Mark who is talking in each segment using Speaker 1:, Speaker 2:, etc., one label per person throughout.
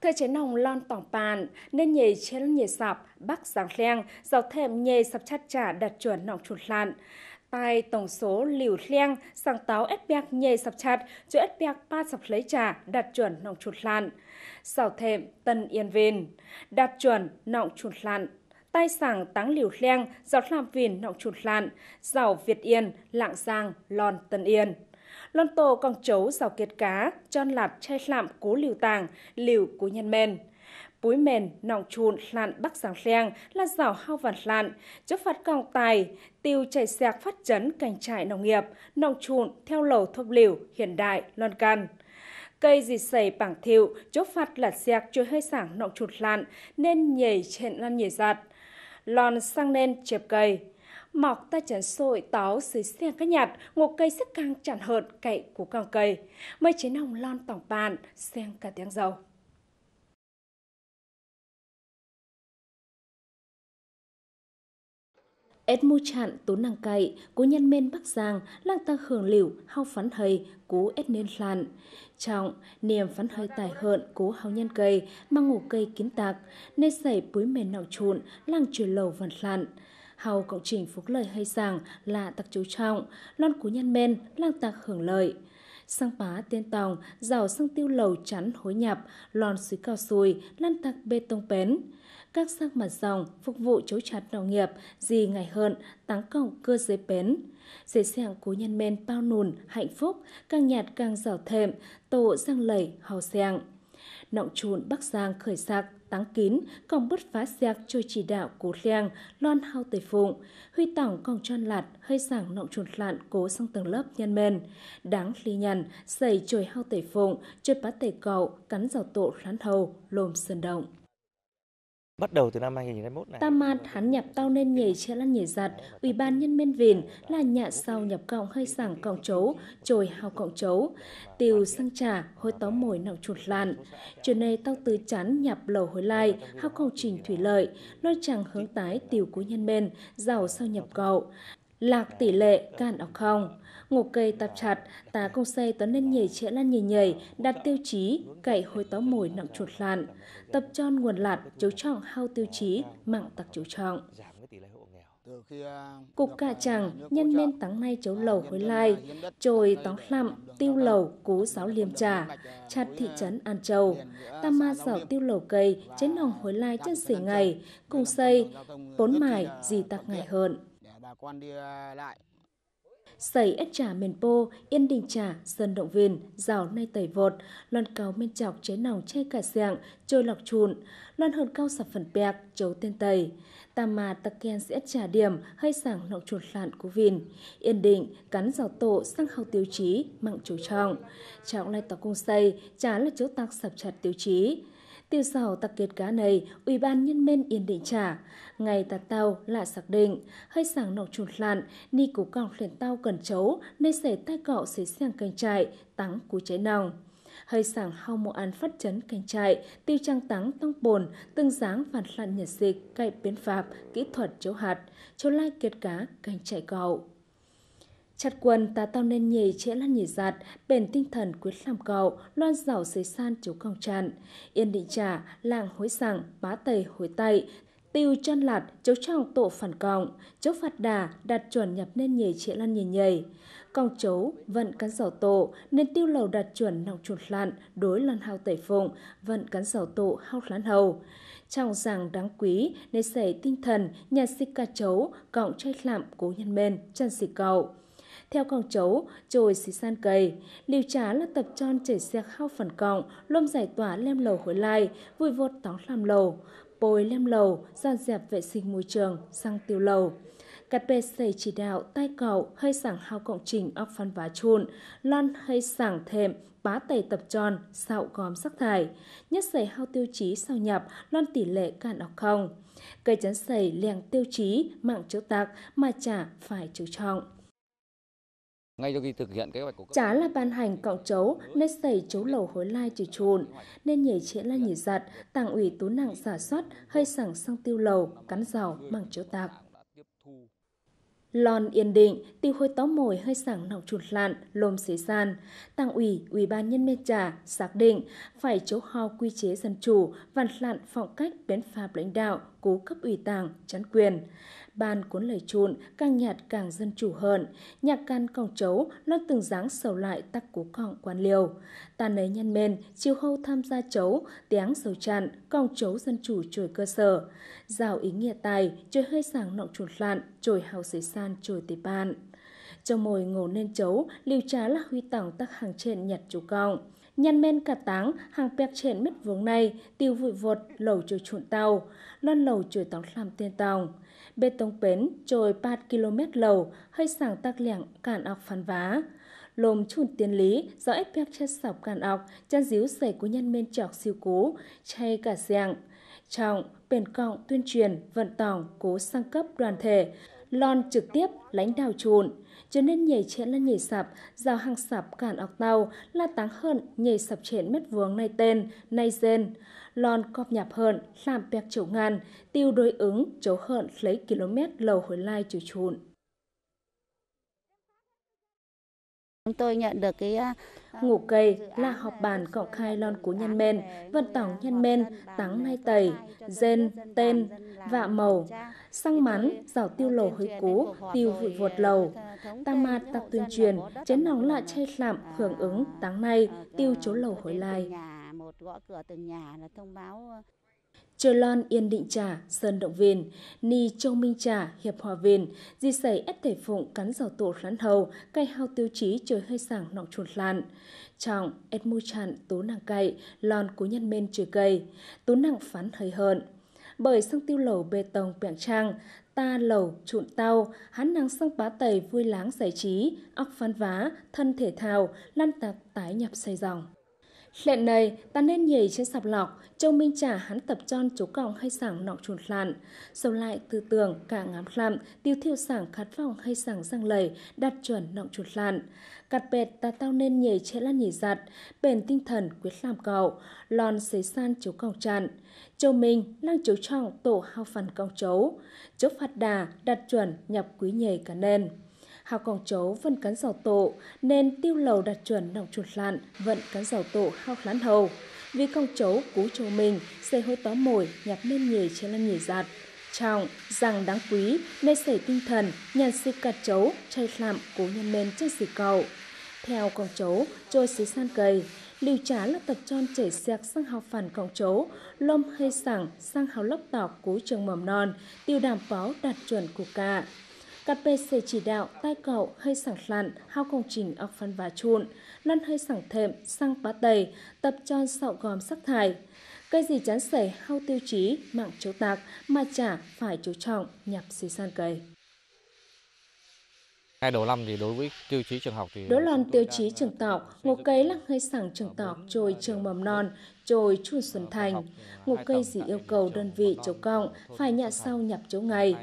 Speaker 1: Thời chế nòng lon tỏng bàn, nên nhề chế nhề sạp, bắc giáng leng, giàu thèm nhề sập chặt trả đặt chuẩn nòng chuột lạn. Tại tổng số liều leng, sáng táo ép bẹc nhề sập chặt chỗ ép bẹc ba sập lấy trả đặt chuẩn nòng chuột lạn. Giàu thèm tân yên vên, đặt chuẩn nòng chuột lạn tai sàng táng liều leng, giàu làm viền nòng chuột lạn, giàu Việt Yên, Lạng Giang, Lon Tân Yên lon tổ còn chấu rào kiệt cá, tròn lạt chai lạm cố liều tàng, liều cố nhân men. Búi mền, nọng chùn, lạn bắc giáng leng là rào hao vản lạn, chấp phạt còng tài, tiêu chảy xạc phát chấn cảnh trại nông nghiệp, nọng chùn theo lầu thốc liều, hiện đại, lon can cây gì sầy bảng thiệu, chốt phạt lạt xẹc chối hơi sảng nọng chuột lạn, nên nhảy trên lan nhảy giặt. Lòn sang nên chẹp cây, mọc ta chẳng sội táo dưới xe các nhạt ngô cây sức càng chẳng hợt cậy của càng cây mây chế nồng lon tổng bàn sen cả tiếng dầu Ed mu chạn tốn nàng cậy, cố nhân men Bắc Giang, lang ta hưởng liễu, hao phấn hầy, cố Ed nên lạn. Trọng, niềm phấn hơi tài hợn, cố hao nhân cây, mang ngủ cây kiến tạc, nên xảy bối mền nạo trộn, lang trừ lầu vằn lạn hầu cộng trình phúc lời hay rằng là tặc chú trọng, lon cú nhân men, lang tạc hưởng lợi. Sang pá tiên tòng, giàu sang tiêu lầu chắn hối nhập, lon suối cao sùi, lan tạc bê tông pén. Các sang mặt dòng phục vụ chấu chặt nông nghiệp, gì ngày hận, táng cổng cơ giới pén. Dế sẹng cú nhân men bao nùn, hạnh phúc, càng nhạt càng giàu thềm, tổ giang lẩy, hào sẹng nọng trùn Bắc Giang khởi sạc, táng kín còn bứt phá giặc trôi chỉ đạo cố liang loan hao tây phụng huy tổng còn tròn lạt hơi sảng nọng chuột lạn cố sang tầng lớp nhân men đáng ly nhằn dày trồi hao tây phụng chơi bá tây cậu cắn rào tổ lán hầu lồm sơn động Bắt đầu từ năm 2021 này. Tamat hắn nhập tao nên nhảy che lăn nhảy giặt, ủy ban nhân viên vìn là nhà sau nhập cộng hơi sảng cộng chấu, trồi hào cộng chấu. Tiêu sang trà, hôi tóm mồi nọng chuột lạn Chuyện này tao từ chán nhập lầu hối lai, hao công trình thủy lợi, lôi chẳng hướng tái tiêu của nhân bên giàu sau nhập cậu lạc tỷ lệ can ọc không. Ngục cây tập chặt, tá công xe tấn lên nhảy trẻ lan nhảy nhảy, đặt tiêu chí, cậy hồi táo mồi nặng chuột lạn. Tập tròn nguồn lạt, chấu trọng hao tiêu chí, mạng tặc chấu trọng. À, Cục cả chẳng, nhân men tắng nay chấu lầu hối lai, trồi tóng lặm, tiêu lầu, cú giáo liêm trà, chặt thị trấn An Châu, tam ma dạo tiêu lầu cây, chế nòng hối lai chân xỉ ngày, cùng xây, bốn mải, gì tặc ngày hơn con đi à, lại. Sẩy ếch trà miền pô, yên đình trà, sơn động viên, rào nay tẩy vột, loan cáo men chọc chế nòng che cả sẹng, trôi lọc trùn, loan hơn cao sập phần bẹc, chấu tên tẩy. Tà mà tắc ken sẽ trà điểm, hơi sảng lọc chuột lạn của vìn. Yên định, cắn rào tổ, sang hào tiêu chí, mặn chú trọng. Trọng lại tỏ cung xây, chả là chỗ tạc sập chặt tiêu chí tiêu sau tập kiệt cá này, Ủy ban nhân men yên định trả. Ngày tạt tàu là xác định, hơi sáng nọc chuột lạn, ni cú còng liền tàu cần chấu, nơi xẻ tay cọ xế sang canh trại, tắng cú cháy nòng hơi sáng hao mộ an phát chấn canh trại, tiêu trang táng tông bồn, tương dáng phản lạn nhật dịch, cậy biến pháp, kỹ thuật chấu hạt, chấu lai kiệt cá, canh trại cầu. Chặt quần ta tao nên nhì trễ lăn nhì giạt bền tinh thần quyết làm cầu, loan giảo xới san chú còng tràn. Yên định trả, làng hối sảng, bá tầy hối tay, tiêu chân lạt, chấu trong tổ phản còng, chấu phạt đà, đạt chuẩn nhập nên nhì trễ lăn nhì nhì. Còng chấu, vận cắn giảo tổ, nên tiêu lầu đạt chuẩn nọng chuột lạn, đối lăn hao tẩy phụng, vận cắn giảo tổ hao lán hầu trong rằng đáng quý, nên xảy tinh thần, nhà xích ca chấu, cộng trai lạm cố nhân men, chân xì cầu theo con chấu, trồi xì san cầy Liều trá là tập tròn chảy xe khao phần cọng, lôm giải tỏa lem lầu khối lai, vui vột tóng làm lầu, bồi lem lầu, dọn dẹp vệ sinh môi trường, sang tiêu lầu. Cát bê xây chỉ đạo tay cầu hơi sảng hao cộng trình ốc phân vá chun, lon hơi sảng thềm, bá tẩy tập tròn, sạo gom sắc thải. Nhất xây hao tiêu chí sao nhập, lon tỷ lệ cạn óc không. Cây chắn xây liền tiêu chí, mạng chữ tạc, mà chả phải chữ trọng ngay sau khi thực hiện kế hoạch của Chả là ban hành cọng chấu, nên xảy chấu lầu hối lai trừ trùn, nên nhảy triển là nhỉ giặt, tàng ủy tú nặng giả soát, hơi sẵn sang tiêu lầu, cắn rào, bằng chấu tạc. Lòn Yên Định, tiêu khôi táo mồi hơi sảng nọc chuột lạn, lồm xế gian. Tàng ủy, ủy ban nhân mê trà xác định phải chấu ho quy chế dân chủ, văn lạn phong cách bến pháp lãnh đạo, cố cấp ủy Tàng chắn quyền. Ban cuốn lời chun càng nhạt càng dân chủ hơn, nhạc can còng chấu nó từng dáng sầu lại tắc cố cọng quan liều. Ta nấy nhân men, chiều hâu tham gia chấu, tiếng sầu tràn, còng chấu dân chủ trồi cơ sở. Rào ý nghĩa tài, trời hơi sáng nọng chuột lạn, trồi hào sấy san trồi tế bàn. Trong mồi ngổ nên chấu, liều trá là huy tỏng tắc hàng trên nhặt chú cọng nhân men cả táng hàng pek trên mít vướng này tiêu vụi vột lẩu trời chuộn tàu lon lẩu trời tóng làm tên tàu bê tông bến trồi 3 km lầu hơi sảng tắc lẻng cản ọc phán vá lồm chun tiến lý do ép pek chết sọc cản ọc chan díu xảy của nhân men chọc siêu cú chay cả giang trọng bền cọng tuyên truyền vận tỏng cố sang cấp đoàn thể lon trực tiếp lánh đào trùn. cho nên nhảy chén là nhảy sập, giao hàng sập cản ọc tàu là táng hơn nhảy sập chén mét vuông nay tên, nay dên. Lon cọp nhập hơn, làm bẹc chỗ ngàn, tiêu đối ứng chỗ hận lấy km lầu hồi lai chủ trùn. Chúng tôi nhận được cái à, ngủ cây là họp bàn cọ khai lon cú nhân men, vận tổng nhân men, tắng nay tẩy, dên, tên, vạ màu, sang mắn, giảo tiêu lầu hơi cú, tiêu vụi vuột lầu. Ta ma tập tuyên truyền, chén nóng lạ chay lạm, hưởng ứng, tắng nay, tiêu chố lầu hồi lai. Một gõ cửa từng nhà là thông báo Trờ Lon Yên Định Trà, Sơn Động Viên, Ni Châu Minh Trà, Hiệp Hòa Viên, Di sảy Ất Thể Phụng Cắn Giàu Tổ Lán Hầu, Cây Hao Tiêu Chí Trời Hơi Sảng Nọng Chuột Lan, Trọng Ất Mưu Chạn Tố Nàng Cậy, Lon Cú Nhân Mên Trời Cây, Tố nặng Phán Hơi Hợn. Bởi sông tiêu lẩu bê tông bẻng trang, ta lẩu trụn tàu, hắn nàng sông bá tẩy vui láng giải trí, óc phán vá, thân thể thao, lăn tạp tái nhập xây dòng. Lẹn này, ta nên nhảy trên sạp lọc, châu minh trả hắn tập tròn chú còng hay sảng nọc chuồn lạn. sau lại tư tưởng, cả ngám lạm, tiêu thiêu sảng khát vọng hay sảng răng lầy, đạt chuẩn nọc chuột lạn. cặt bẹt ta tao nên nhảy trên lan nhảy giặt, bền tinh thần quyết làm cầu, lòn xế san chú còng chặn. Châu Minh, lăng chú trọng tổ hao phần còng chấu, chốt phạt đà, đạt chuẩn nhập quý nhảy cả nền hào còng chấu phân cắn dầu tổ nên tiêu lầu đạt chuẩn nòng chuột lạn vận cắn dầu tổ hao lán hầu vì con chấu cú châu mình xây hôi tó mồi nhặt nên nhì trên lăn nhì giạt trọng rằng đáng quý nên xảy tinh thần nhàn sự cạt chấu chay lạm cố nhân men trên xì cầu theo con chấu trôi xí san cầy liều trá là tập tròn chảy xẹt sang hào phản con chấu lom hay sảng sang hào lốc tỏ cú trường mầm non tiêu đảm báo đạt chuẩn của cả KPC chỉ đạo tai cậu hơi sảng lạn hao công trình ọc phân và trụn, lăn hơi sảng thệm, sang bá tầy, tập tròn sạo gòm sắc thải. Cây gì chán sẻ, hao tiêu chí, mạng chỗ tạc mà chả phải chú trọng nhập xì san cây. Ngay đầu năm thì đối với tiêu chí trường học thì... đối là tiêu chí trường tọc, ngô cây là hơi sẵn trường tọc, trồi trường ờ, mầm non, trồi chuồn xuân thành. Ngô cây gì yêu cầu đơn vị chỗ cộng phải nhà sau nhập chỗ ngày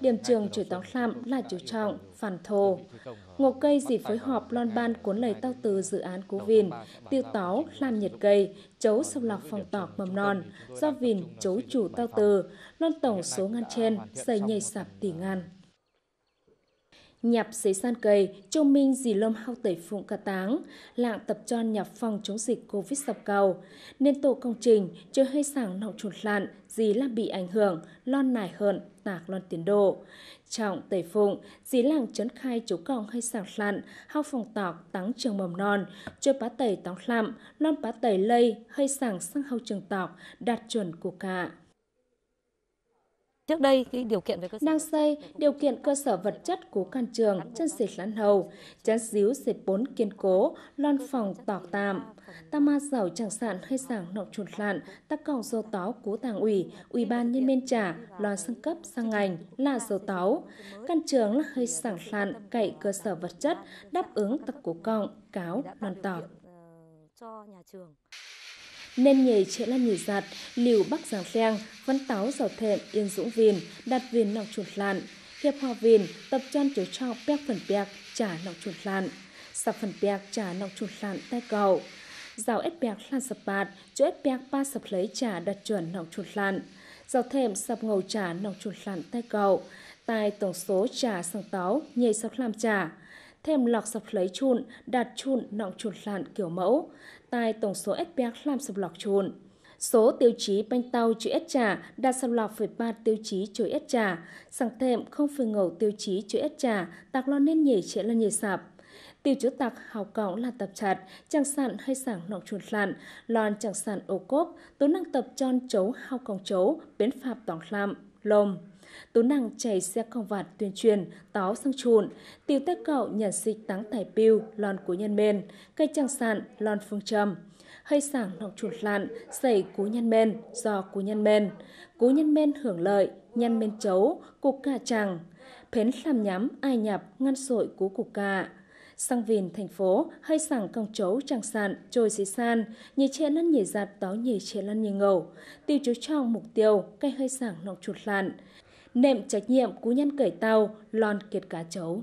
Speaker 1: điểm trường chủ tóng lạm là chủ trọng, phản thô. Ngô cây dịp phối họp lon ban cuốn lời tao từ dự án cú vìn, tiêu táo làm nhiệt cây, chấu sông lọc phòng tọc mầm non, do vìn chấu chủ tao từ, lon tổng số ngăn trên, xây nhảy sạp tỷ ngàn nhập xế san cây, châu minh dì lôm hao tẩy phụng cả táng, lạng tập tròn nhập phòng chống dịch Covid sập cầu. Nên tổ công trình, chưa hơi sảng nọng chuột lạn, dì làm bị ảnh hưởng, lon nải hơn tạc lon tiến độ. Trọng tẩy phụng, dì làng trấn khai chú còng hơi sảng lạn, hao phòng tọc tắng trường mầm non, chưa bá tẩy tóng lạm, lon bá tẩy lây, hơi sảng sang hao trường tọc, đạt chuẩn của cả. Trước đây cái điều kiện về cơ sở đang xây điều kiện cơ sở vật chất của căn trường chân xịt lăn hầu, chân díu xịt bốn kiên cố, lon phòng tọc tạm. Ta ma giàu chẳng sạn hay sảng nọc chuột lạn, ta cầu dầu táo cú tàng ủy, ủy ban nhân viên trả, lo sang cấp sang ngành là dầu táo. Căn trường là hơi sảng lạn, cậy cơ sở vật chất, đáp ứng tập cú cọng, cáo, lon tọc. Cho nhà trường nên nhảy chạy lan nhảy giạt, liều bắc giang sen, văn táo giàu thẹn yên dũng viền, đặt viền nọc chuột lạn, hiệp hòa viền, tập chăn chiếu cho pek phần pek, trả nọc chuột lạn, sạp phần pek trả nọc chuột lạn tay cầu. Rào ép pek lan sập bạt, chỗ ép pek ba sập lấy trả đặt chuẩn nọc chuột lạn, rào thềm sập ngầu trả nọc chuột lạn tay cầu, tài tổng số trả sang táo, nhảy sập làm trả thêm lọc sập lấy chun, đạt chun nọng chuột lạn kiểu mẫu, tài tổng số SPR làm sập lọc trồn. Số tiêu chí banh tàu chữ S trà đạt sập lọc với 3 tiêu chí chữ S trà, sẵn thềm không phải ngầu tiêu chí chữ S trà, tạc lo nên nhảy chế là nhảy sạp. Tiêu chữ tạc hào cõng là tập chặt, chẳng sạn hay sảng nọng chuột lạn, lon chẳng sạn ô cốp, tố năng tập tròn chấu hào còng chấu, biến phạp tỏng làm, lồm tú nàng chảy xe công vạt tuyên truyền táo sang chuồn tiêu tác cậu nhận xích táng tài piu lon của nhân men cây trang sạn lon phương trầm hơi sảng nọng chuột lạn xảy cú nhân men do cú nhân men cú nhân men hưởng lợi nhân men chấu cục cà chàng phến làm nhắm ai nhập ngăn sội cú cục cà sang vìn thành phố hơi sảng công chấu trang sạn trôi dưới san nhì chè lăn nhảy giặt táo nhảy chè lăn nhảy ngầu tiêu chú trong mục tiêu cây hơi sảng nọc chuột lạn nệm trách nhiệm cú nhân cởi tàu, lon kiệt cá chấu.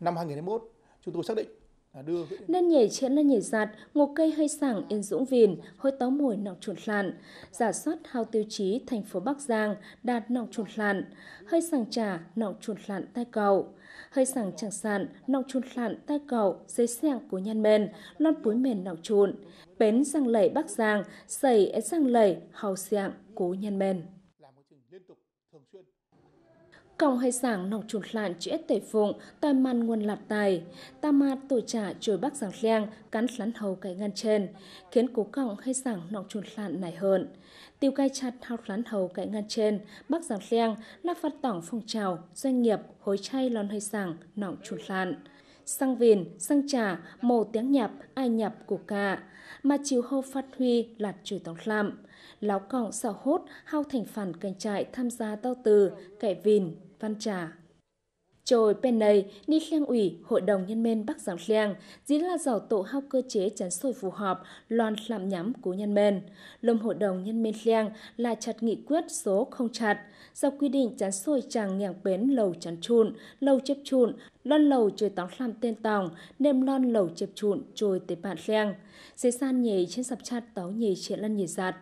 Speaker 1: Năm 2021, chúng tôi xác định đưa nên nhảy chiến nên nhảy giạt ngô cây hơi sảng yên dũng vìn hơi táo mùi nọc chuột lạn giả soát hao tiêu chí thành phố bắc giang đạt nọc chuột lạn hơi sảng trà nọc chuột lạn tai cầu hơi sảng chẳng sạn nọc chuột lạn tai cầu dây sẹng của nhân men lon búi mền nọc chuột bến sang lẩy Bắc Giang, sẩy sang lẩy Hào Siạng, Cố Nhân bền Cộng hay sảng nọc chuột lạn chữ ết tẩy phụng, tài màn nguồn lạt tài, ta mát tổ trả chối bác giảng leng, cắn lắn hầu cái ngăn trên, khiến cố cộng hay sảng nọc chuột lạn nảy hơn. Tiêu cai chặt hao lắn hầu cái ngăn trên, bác giảng leng, là phát tỏng phong trào, doanh nghiệp, hối chay lon hay sảng, nọc chuột lạn sang vền, sang trà, mồ tiếng nhạp, ai nhạp của cả, mà chiều hô phát huy lạt chửi tóc làm. Láo cọng xào hốt, hao thành phản cành trại tham gia tao từ, kẻ vìn, văn trà, trời bên này, ni khen ủy, Hội đồng Nhân men Bắc giảng Liang, dĩ là dò tổ hao cơ chế chắn sôi phù hợp, loan làm nhắm của nhân men. lâm Hội đồng Nhân men Liang là chặt nghị quyết số không chặt, do quy định chắn sôi chàng nhàng bến lầu chắn chun, lầu chép chun, lon lầu trời tóng làm tên tòng, nêm lon lầu chép chun, chồi tới bản Liang. Dế san nhề trên sập chặt táo nhề chuyện lăn nhề giạt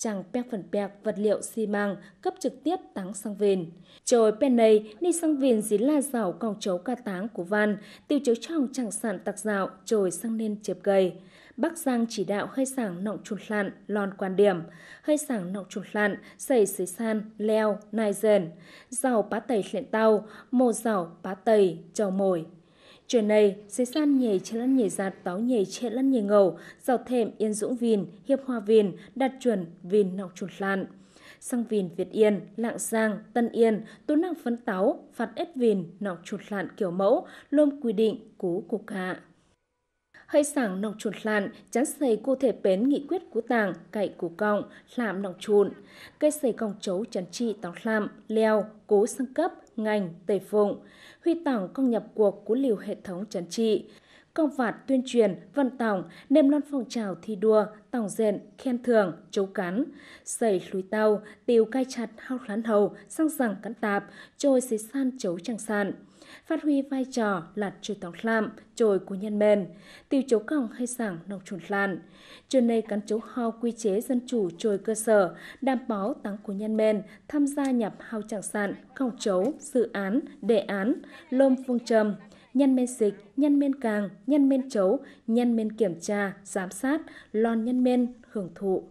Speaker 1: chẳng pek phần pek vật liệu xi măng cấp trực tiếp táng sang vền. Trời pen này, đi sang vền dính la rào còng chấu ca táng của van, tiêu chấu trong chẳng sản tạc rào, trời sang nên chẹp gầy. Bắc Giang chỉ đạo hơi sảng nọng chuột lạn, lòn quan điểm, hơi sảng nọng chuột lạn, sẩy sấy san, leo, nai dền, rào pá tẩy lẹn tàu, mồ rào pá tẩy, trầu mồi, Trưa này dưới san nhảy trên lăn nhảy giạt táo nhảy trên lăn nhảy ngầu, giàu thềm yên dũng vìn, hiệp hòa vìn, đạt chuẩn vìn nọc chuột lan. Sang vìn Việt Yên, Lạng Giang, Tân Yên, tố năng phấn táo, phạt ép vìn, nọc chuột lạn kiểu mẫu, lôm quy định, cú cục hạ hơi sảng nòng chuột lạn chán xây cụ thể bến nghị quyết của tàng cậy của cọng làm nòng chuột cây xây còng chấu chắn trị tóc làm leo cố sang cấp ngành tẩy phụng huy tỏng công nhập cuộc của liều hệ thống chấn trị công phạt tuyên truyền vận tỏng nêm loan phong trào thi đua tỏng diện khen thưởng chấu cắn xây lùi tàu tiêu cai chặt hao khán hầu sang rằng cắn tạp trôi xế san chấu trăng sạn phát huy vai trò là chủ tộc lam, trồi của nhân mền, tiêu chấu còng hay sảng nông chuồn lan. Trường này cắn chấu ho quy chế dân chủ trồi cơ sở, đảm bảo tăng của nhân mền tham gia nhập hao chẳng sản, còng chấu, dự án, đề án, lôm phương trầm, nhân men dịch, nhân men càng, nhân men chấu, nhân men kiểm tra, giám sát, lon nhân men, hưởng thụ,